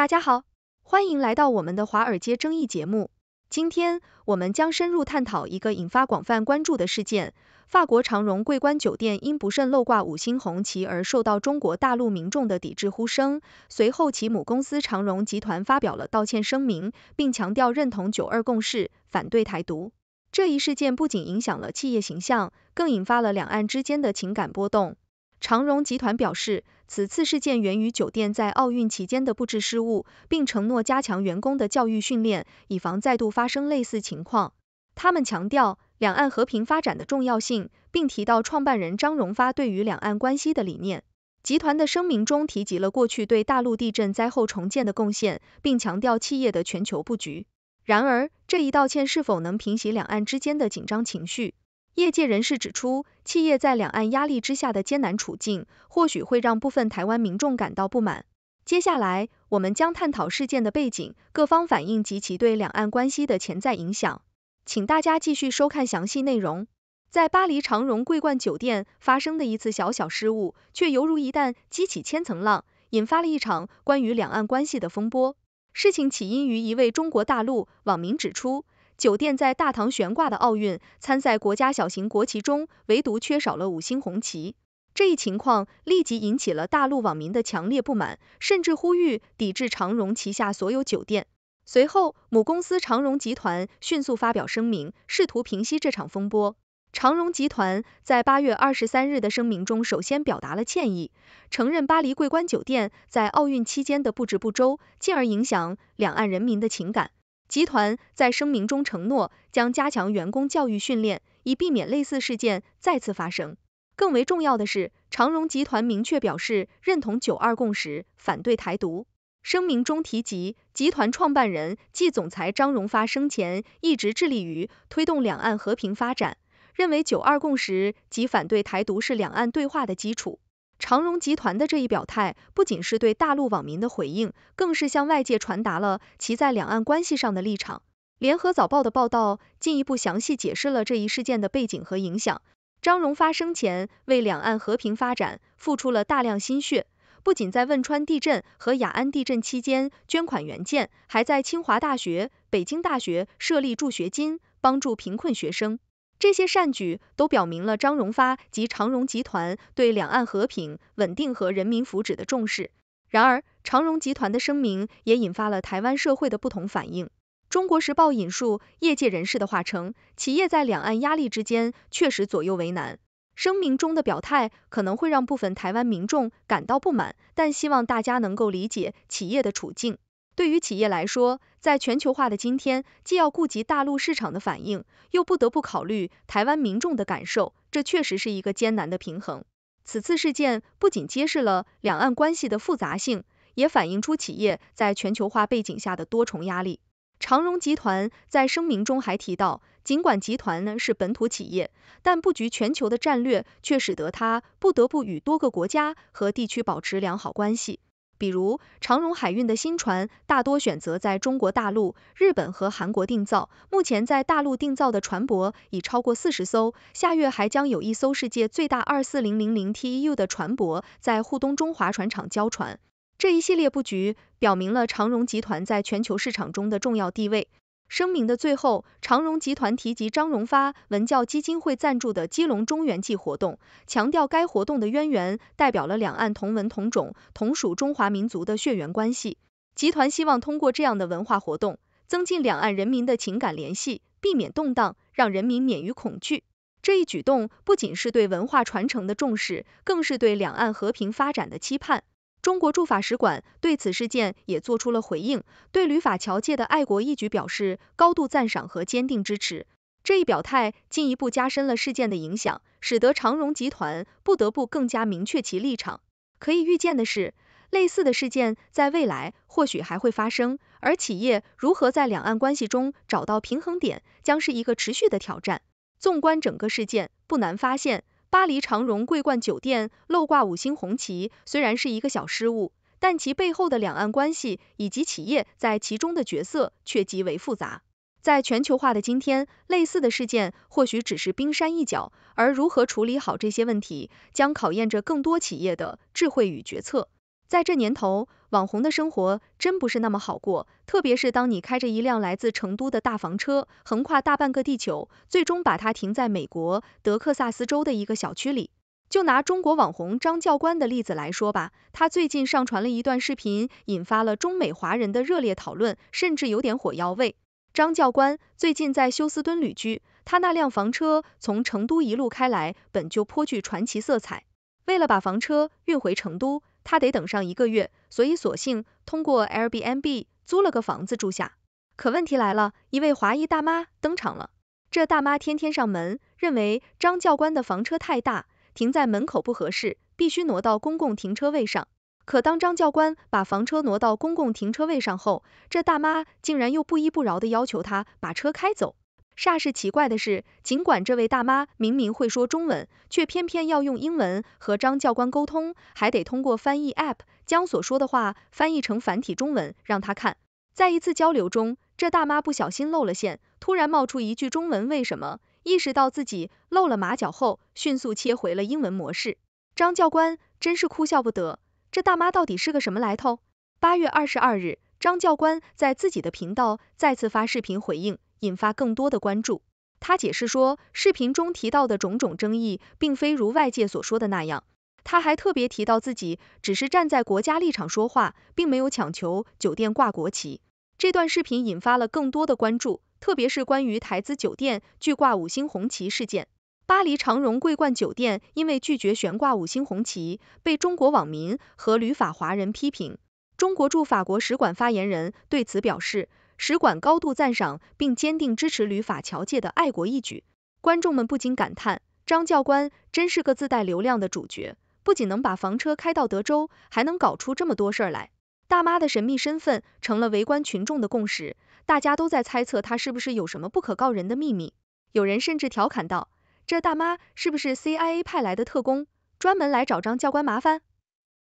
大家好，欢迎来到我们的华尔街争议节目。今天，我们将深入探讨一个引发广泛关注的事件：法国长荣桂冠酒店因不慎漏挂五星红旗而受到中国大陆民众的抵制呼声。随后，其母公司长荣集团发表了道歉声明，并强调认同“九二共识”，反对台独。这一事件不仅影响了企业形象，更引发了两岸之间的情感波动。长荣集团表示。此次事件源于酒店在奥运期间的布置失误，并承诺加强员工的教育训练，以防再度发生类似情况。他们强调两岸和平发展的重要性，并提到创办人张荣发对于两岸关系的理念。集团的声明中提及了过去对大陆地震灾后重建的贡献，并强调企业的全球布局。然而，这一道歉是否能平息两岸之间的紧张情绪？业界人士指出。企业在两岸压力之下的艰难处境，或许会让部分台湾民众感到不满。接下来，我们将探讨事件的背景、各方反应及其对两岸关系的潜在影响，请大家继续收看详细内容。在巴黎长荣桂冠酒店发生的一次小小失误，却犹如一弹激起千层浪，引发了一场关于两岸关系的风波。事情起因于一位中国大陆网民指出。酒店在大堂悬挂的奥运参赛国家小型国旗中，唯独缺少了五星红旗。这一情况立即引起了大陆网民的强烈不满，甚至呼吁抵制长荣旗下所有酒店。随后，母公司长荣集团迅速发表声明，试图平息这场风波。长荣集团在八月二十三日的声明中，首先表达了歉意，承认巴黎桂冠酒店在奥运期间的布置不周，进而影响两岸人民的情感。集团在声明中承诺，将加强员工教育训练，以避免类似事件再次发生。更为重要的是，长荣集团明确表示认同“九二共识”，反对台独。声明中提及，集团创办人暨总裁张荣发生前一直致力于推动两岸和平发展，认为“九二共识”及反对台独是两岸对话的基础。长荣集团的这一表态，不仅是对大陆网民的回应，更是向外界传达了其在两岸关系上的立场。联合早报的报道进一步详细解释了这一事件的背景和影响。张荣发生前为两岸和平发展付出了大量心血，不仅在汶川地震和雅安地震期间捐款援建，还在清华大学、北京大学设立助学金，帮助贫困学生。这些善举都表明了张荣发及长荣集团对两岸和平稳定和人民福祉的重视。然而，长荣集团的声明也引发了台湾社会的不同反应。中国时报引述业界人士的话称，企业在两岸压力之间确实左右为难，声明中的表态可能会让部分台湾民众感到不满，但希望大家能够理解企业的处境。对于企业来说，在全球化的今天，既要顾及大陆市场的反应，又不得不考虑台湾民众的感受，这确实是一个艰难的平衡。此次事件不仅揭示了两岸关系的复杂性，也反映出企业在全球化背景下的多重压力。长荣集团在声明中还提到，尽管集团呢是本土企业，但布局全球的战略却使得它不得不与多个国家和地区保持良好关系。比如，长荣海运的新船大多选择在中国大陆、日本和韩国定造。目前，在大陆定造的船舶已超过四十艘，下月还将有一艘世界最大二四零零零 TEU 的船舶在沪东中华船厂交船。这一系列布局表明了长荣集团在全球市场中的重要地位。声明的最后，长荣集团提及张荣发文教基金会赞助的基隆中原祭活动，强调该活动的渊源代表了两岸同文同种、同属中华民族的血缘关系。集团希望通过这样的文化活动，增进两岸人民的情感联系，避免动荡，让人民免于恐惧。这一举动不仅是对文化传承的重视，更是对两岸和平发展的期盼。中国驻法使馆对此事件也做出了回应，对旅法侨界的爱国义举表示高度赞赏和坚定支持。这一表态进一步加深了事件的影响，使得长荣集团不得不更加明确其立场。可以预见的是，类似的事件在未来或许还会发生，而企业如何在两岸关系中找到平衡点，将是一个持续的挑战。纵观整个事件，不难发现。巴黎长荣桂冠酒店漏挂五星红旗，虽然是一个小失误，但其背后的两岸关系以及企业在其中的角色却极为复杂。在全球化的今天，类似的事件或许只是冰山一角，而如何处理好这些问题，将考验着更多企业的智慧与决策。在这年头，网红的生活真不是那么好过。特别是当你开着一辆来自成都的大房车，横跨大半个地球，最终把它停在美国德克萨斯州的一个小区里。就拿中国网红张教官的例子来说吧，他最近上传了一段视频，引发了中美华人的热烈讨论，甚至有点火药味。张教官最近在休斯敦旅居，他那辆房车从成都一路开来，本就颇具传奇色彩。为了把房车运回成都，他得等上一个月，所以索性通过 Airbnb 租了个房子住下。可问题来了，一位华裔大妈登场了。这大妈天天上门，认为张教官的房车太大，停在门口不合适，必须挪到公共停车位上。可当张教官把房车挪到公共停车位上后，这大妈竟然又不依不饶的要求他把车开走。煞是奇怪的是，尽管这位大妈明明会说中文，却偏偏要用英文和张教官沟通，还得通过翻译 App 将所说的话翻译成繁体中文让他看。在一次交流中，这大妈不小心露了馅，突然冒出一句中文“为什么”，意识到自己露了马脚后，迅速切回了英文模式。张教官真是哭笑不得，这大妈到底是个什么来头？八月二十二日，张教官在自己的频道再次发视频回应。引发更多的关注。他解释说，视频中提到的种种争议，并非如外界所说的那样。他还特别提到自己只是站在国家立场说话，并没有强求酒店挂国旗。这段视频引发了更多的关注，特别是关于台资酒店拒挂五星红旗事件。巴黎长荣桂冠酒店因为拒绝悬挂五星红旗，被中国网民和旅法华人批评。中国驻法国使馆发言人对此表示。使馆高度赞赏并坚定支持旅法侨界的爱国义举。观众们不禁感叹：“张教官真是个自带流量的主角，不仅能把房车开到德州，还能搞出这么多事儿来。”大妈的神秘身份成了围观群众的共识，大家都在猜测她是不是有什么不可告人的秘密。有人甚至调侃道：“这大妈是不是 CIA 派来的特工，专门来找张教官麻烦？”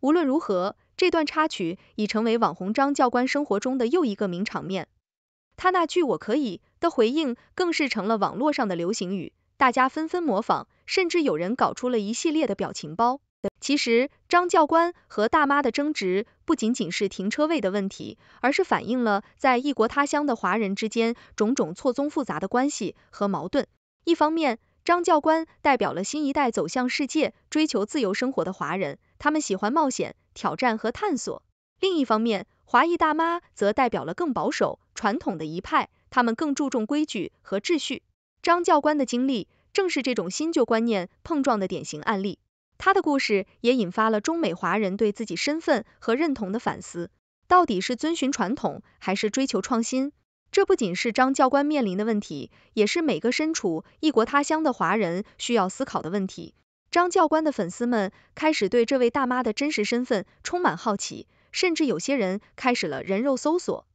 无论如何，这段插曲已成为网红张教官生活中的又一个名场面。他那句“我可以”的回应，更是成了网络上的流行语，大家纷纷模仿，甚至有人搞出了一系列的表情包。其实，张教官和大妈的争执不仅仅是停车位的问题，而是反映了在异国他乡的华人之间种种错综复杂的关系和矛盾。一方面，张教官代表了新一代走向世界、追求自由生活的华人，他们喜欢冒险、挑战和探索；另一方面，华裔大妈则代表了更保守。传统的一派，他们更注重规矩和秩序。张教官的经历正是这种新旧观念碰撞的典型案例。他的故事也引发了中美华人对自己身份和认同的反思：到底是遵循传统，还是追求创新？这不仅是张教官面临的问题，也是每个身处异国他乡的华人需要思考的问题。张教官的粉丝们开始对这位大妈的真实身份充满好奇，甚至有些人开始了人肉搜索。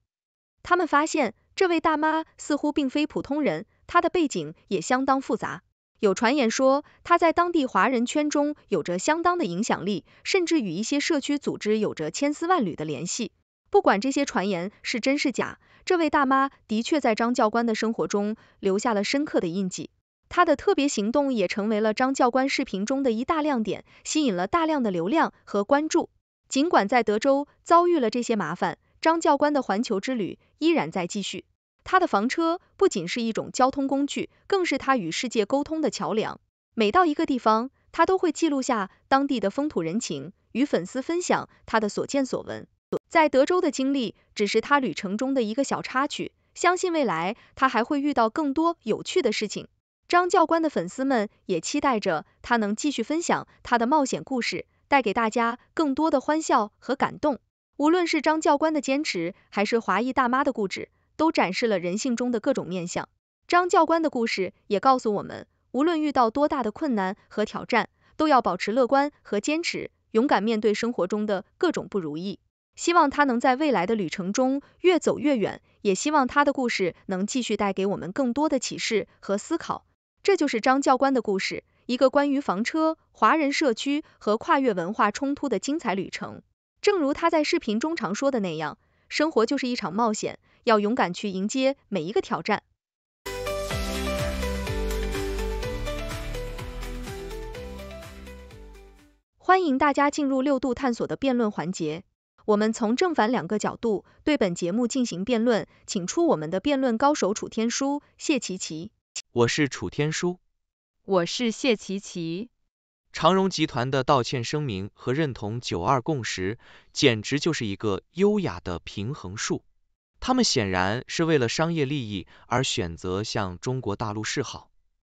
他们发现，这位大妈似乎并非普通人，她的背景也相当复杂。有传言说她在当地华人圈中有着相当的影响力，甚至与一些社区组织有着千丝万缕的联系。不管这些传言是真是假，这位大妈的确在张教官的生活中留下了深刻的印记。她的特别行动也成为了张教官视频中的一大亮点，吸引了大量的流量和关注。尽管在德州遭遇了这些麻烦，张教官的环球之旅依然在继续，他的房车不仅是一种交通工具，更是他与世界沟通的桥梁。每到一个地方，他都会记录下当地的风土人情，与粉丝分享他的所见所闻。在德州的经历只是他旅程中的一个小插曲，相信未来他还会遇到更多有趣的事情。张教官的粉丝们也期待着他能继续分享他的冒险故事，带给大家更多的欢笑和感动。无论是张教官的坚持，还是华裔大妈的固执，都展示了人性中的各种面相。张教官的故事也告诉我们，无论遇到多大的困难和挑战，都要保持乐观和坚持，勇敢面对生活中的各种不如意。希望他能在未来的旅程中越走越远，也希望他的故事能继续带给我们更多的启示和思考。这就是张教官的故事，一个关于房车、华人社区和跨越文化冲突的精彩旅程。正如他在视频中常说的那样，生活就是一场冒险，要勇敢去迎接每一个挑战。欢迎大家进入六度探索的辩论环节，我们从正反两个角度对本节目进行辩论，请出我们的辩论高手楚天舒、谢琪琪。我是楚天舒。我是谢琪琪。长荣集团的道歉声明和认同“九二共识”，简直就是一个优雅的平衡术。他们显然是为了商业利益而选择向中国大陆示好，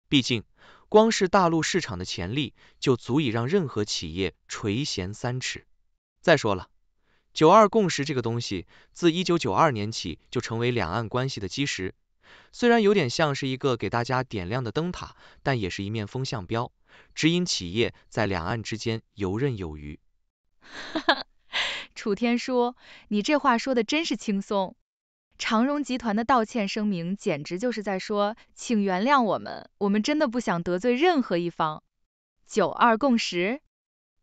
毕竟光是大陆市场的潜力就足以让任何企业垂涎三尺。再说了，“九二共识”这个东西，自一九九二年起就成为两岸关系的基石，虽然有点像是一个给大家点亮的灯塔，但也是一面风向标。指引企业在两岸之间游刃有余。哈哈，楚天舒，你这话说的真是轻松。长荣集团的道歉声明，简直就是在说，请原谅我们，我们真的不想得罪任何一方。九二共识？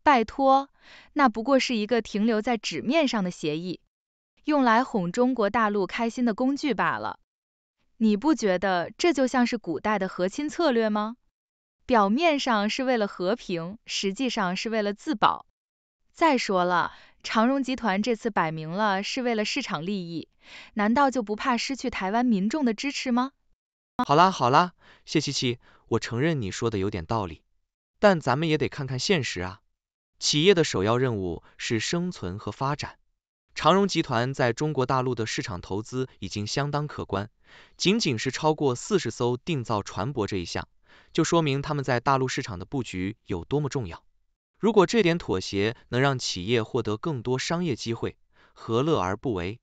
拜托，那不过是一个停留在纸面上的协议，用来哄中国大陆开心的工具罢了。你不觉得这就像是古代的和亲策略吗？表面上是为了和平，实际上是为了自保。再说了，长荣集团这次摆明了是为了市场利益，难道就不怕失去台湾民众的支持吗？好啦好啦，谢七七，我承认你说的有点道理，但咱们也得看看现实啊。企业的首要任务是生存和发展。长荣集团在中国大陆的市场投资已经相当可观，仅仅是超过四十艘定造船舶这一项。就说明他们在大陆市场的布局有多么重要。如果这点妥协能让企业获得更多商业机会，何乐而不为？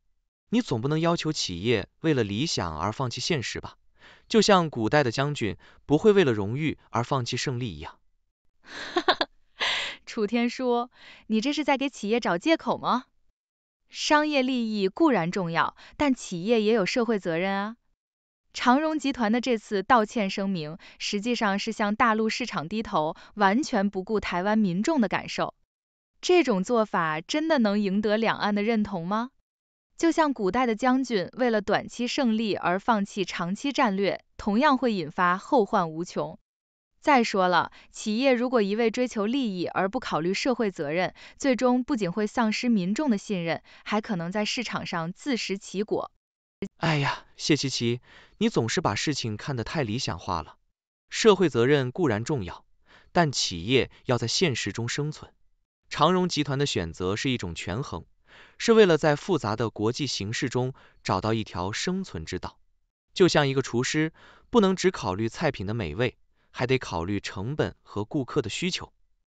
你总不能要求企业为了理想而放弃现实吧？就像古代的将军不会为了荣誉而放弃胜利一样。哈哈，楚天舒，你这是在给企业找借口吗？商业利益固然重要，但企业也有社会责任啊。长荣集团的这次道歉声明，实际上是向大陆市场低头，完全不顾台湾民众的感受。这种做法真的能赢得两岸的认同吗？就像古代的将军为了短期胜利而放弃长期战略，同样会引发后患无穷。再说了，企业如果一味追求利益而不考虑社会责任，最终不仅会丧失民众的信任，还可能在市场上自食其果。哎呀，谢七七，你总是把事情看得太理想化了。社会责任固然重要，但企业要在现实中生存，长荣集团的选择是一种权衡，是为了在复杂的国际形势中找到一条生存之道。就像一个厨师，不能只考虑菜品的美味，还得考虑成本和顾客的需求。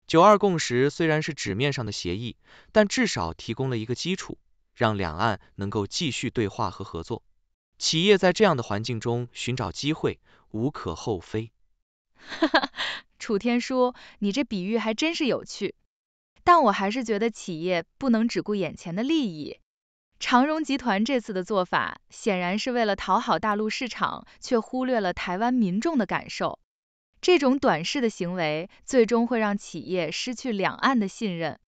九二共识虽然是纸面上的协议，但至少提供了一个基础。让两岸能够继续对话和合作，企业在这样的环境中寻找机会，无可厚非。哈哈，楚天舒，你这比喻还真是有趣。但我还是觉得企业不能只顾眼前的利益。长荣集团这次的做法，显然是为了讨好大陆市场，却忽略了台湾民众的感受。这种短视的行为，最终会让企业失去两岸的信任。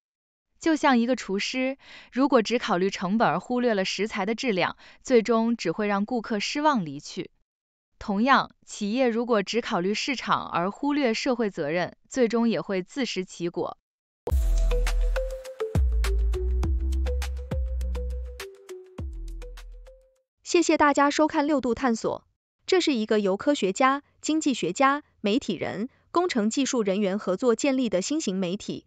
就像一个厨师，如果只考虑成本而忽略了食材的质量，最终只会让顾客失望离去。同样，企业如果只考虑市场而忽略社会责任，最终也会自食其果。谢谢大家收看《六度探索》，这是一个由科学家、经济学家、媒体人、工程技术人员合作建立的新型媒体。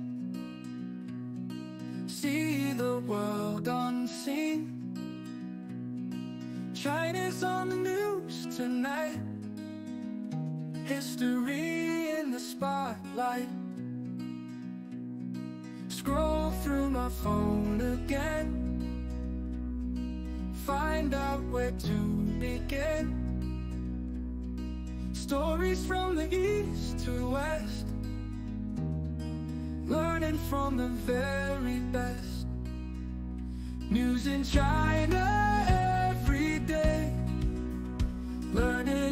See the world unseen China's on the news tonight History in the spotlight Scroll through my phone again Find out where to begin Stories from the east to west learning from the very best. News in China every day, learning.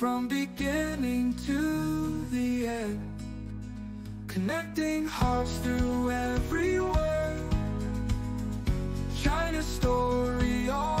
From beginning to the end Connecting hearts through every word China story